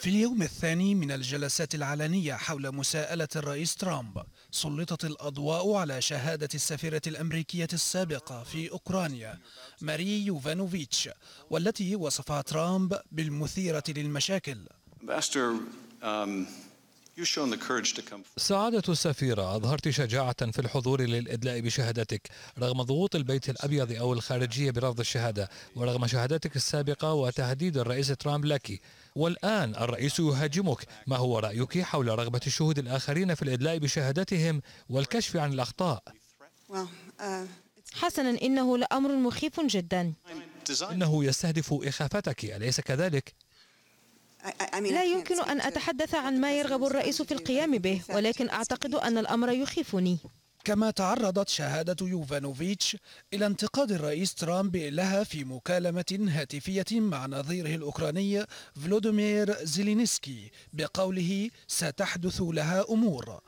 في اليوم الثاني من الجلسات العلنية حول مساءلة الرئيس ترامب سلطت الأضواء على شهادة السفيرة الأمريكية السابقة في أوكرانيا ماري يوفانوفيتش والتي وصفها ترامب بالمثيرة للمشاكل سعادة السفيرة أظهرت شجاعة في الحضور للإدلاء بشهادتك رغم ضغوط البيت الأبيض أو الخارجية برفض الشهادة ورغم شهادتك السابقة وتهديد الرئيس ترامب لك والآن الرئيس يهاجمك ما هو رأيك حول رغبة الشهود الآخرين في الإدلاء بشهادتهم والكشف عن الأخطاء؟ uh, حسنا إنه لأمر مخيف جدا إنه يستهدف إخافتك أليس كذلك؟ لا يمكن أن أتحدث عن ما يرغب الرئيس في القيام به ولكن أعتقد أن الأمر يخيفني كما تعرضت شهادة يوفانوفيتش إلى انتقاد الرئيس ترامب لها في مكالمة هاتفية مع نظيره الأوكراني فلوديمير زيلينسكي بقوله ستحدث لها أمور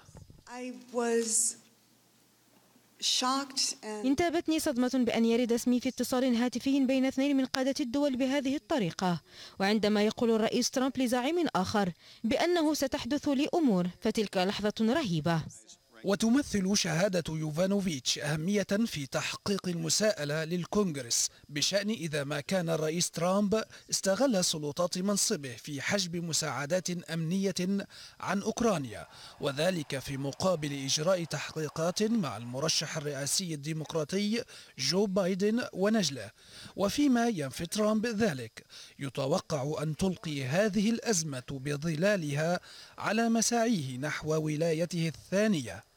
انتابتني صدمة بأن يرد اسمي في اتصال هاتفي بين اثنين من قادة الدول بهذه الطريقة وعندما يقول الرئيس ترامب لزعيم آخر بأنه ستحدث لي أمور فتلك لحظة رهيبة وتمثل شهادة يوفانوفيتش أهمية في تحقيق المساءلة للكونغرس بشأن إذا ما كان الرئيس ترامب استغل سلطات منصبه في حجب مساعدات أمنية عن أوكرانيا وذلك في مقابل إجراء تحقيقات مع المرشح الرئاسي الديمقراطي جو بايدن ونجله وفيما ينفي ترامب ذلك يتوقع أن تلقي هذه الأزمة بظلالها على مساعيه نحو ولايته الثانية